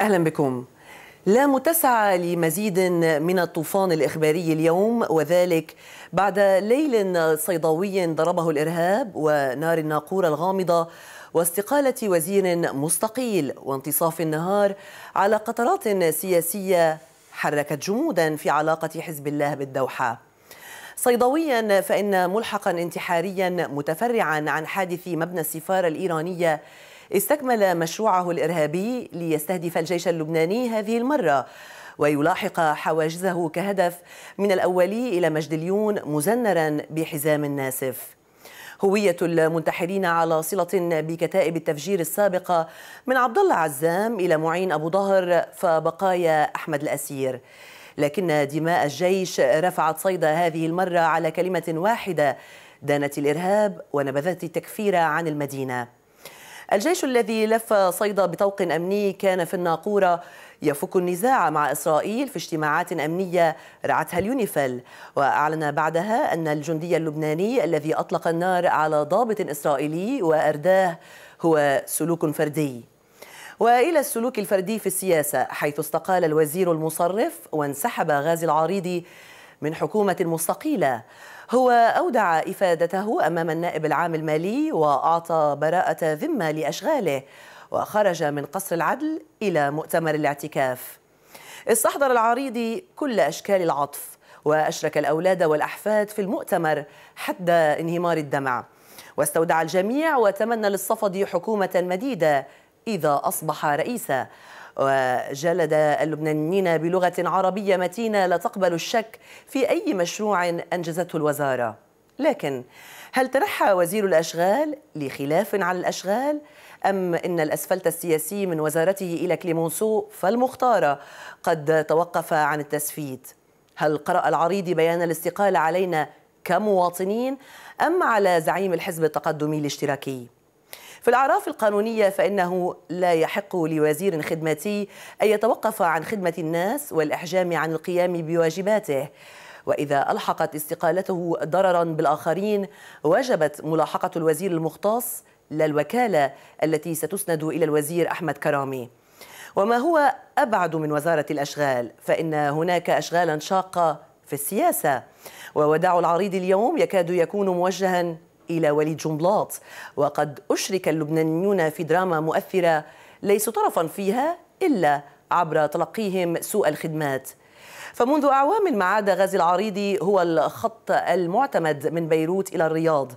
أهلا بكم لا متسع لمزيد من الطوفان الإخباري اليوم وذلك بعد ليل صيدوي ضربه الإرهاب ونار الناقورة الغامضة واستقالة وزير مستقيل وانتصاف النهار على قطرات سياسية حركت جمودا في علاقة حزب الله بالدوحة صيدويا فإن ملحقا انتحاريا متفرعا عن حادث مبنى السفارة الإيرانية استكمل مشروعه الإرهابي ليستهدف الجيش اللبناني هذه المرة ويلاحق حواجزه كهدف من الأولي إلى مجدليون مزنرا بحزام ناسف هوية المنتحرين على صلة بكتائب التفجير السابقة من عبد الله عزام إلى معين أبو ظهر فبقايا أحمد الأسير لكن دماء الجيش رفعت صيد هذه المرة على كلمة واحدة دانت الإرهاب ونبذات التكفير عن المدينة الجيش الذي لف صيدا بطوق أمني كان في الناقورة يفك النزاع مع إسرائيل في اجتماعات أمنية رعتها اليونيفل وأعلن بعدها أن الجندي اللبناني الذي أطلق النار على ضابط إسرائيلي وأرداه هو سلوك فردي والى السلوك الفردي في السياسه حيث استقال الوزير المصرف وانسحب غازي العريضي من حكومه مستقيله هو اودع افادته امام النائب العام المالي واعطى براءه ذمه لاشغاله وخرج من قصر العدل الى مؤتمر الاعتكاف استحضر العريضي كل اشكال العطف واشرك الاولاد والاحفاد في المؤتمر حتى انهمار الدمع واستودع الجميع وتمنى للصفدي حكومه مديده إذا أصبح رئيسا وجلد اللبنانيين بلغة عربية متينة لا تقبل الشك في أي مشروع أنجزته الوزارة لكن هل تنحى وزير الأشغال لخلاف على الأشغال؟ أم إن الأسفلت السياسي من وزارته إلى كليمونسو فالمختارة قد توقف عن التسفيت؟ هل قرأ العريض بيان الاستقالة علينا كمواطنين أم على زعيم الحزب التقدمي الاشتراكي؟ في الأعراف القانونية فإنه لا يحق لوزير خدمتي أن يتوقف عن خدمة الناس والإحجام عن القيام بواجباته وإذا ألحقت استقالته ضررا بالآخرين وجبت ملاحقة الوزير المختص لا الوكالة التي ستسند إلى الوزير أحمد كرامي وما هو أبعد من وزارة الأشغال فإن هناك أشغالا شاقة في السياسة ووداع العريض اليوم يكاد يكون موجها إلى وليد جنبلاط وقد أشرك اللبنانيون في دراما مؤثرة ليسوا طرفا فيها إلا عبر تلقيهم سوء الخدمات فمنذ أعوام ما عاد غازي العريضي هو الخط المعتمد من بيروت إلى الرياض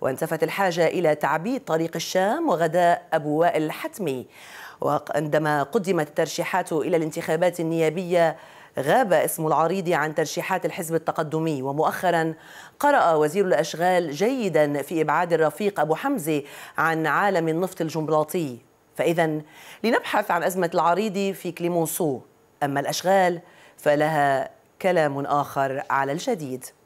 وانتفت الحاجة إلى تعبيد طريق الشام وغداء أبو وائل الحتمي وعندما قدمت الترشيحات إلى الانتخابات النيابية غاب اسم العريض عن ترشيحات الحزب التقدمي ومؤخرا قرأ وزير الأشغال جيدا في إبعاد الرفيق أبو حمزة عن عالم النفط الجمبلاطي فإذا لنبحث عن أزمة العريض في كليمونسو أما الأشغال فلها كلام آخر على الجديد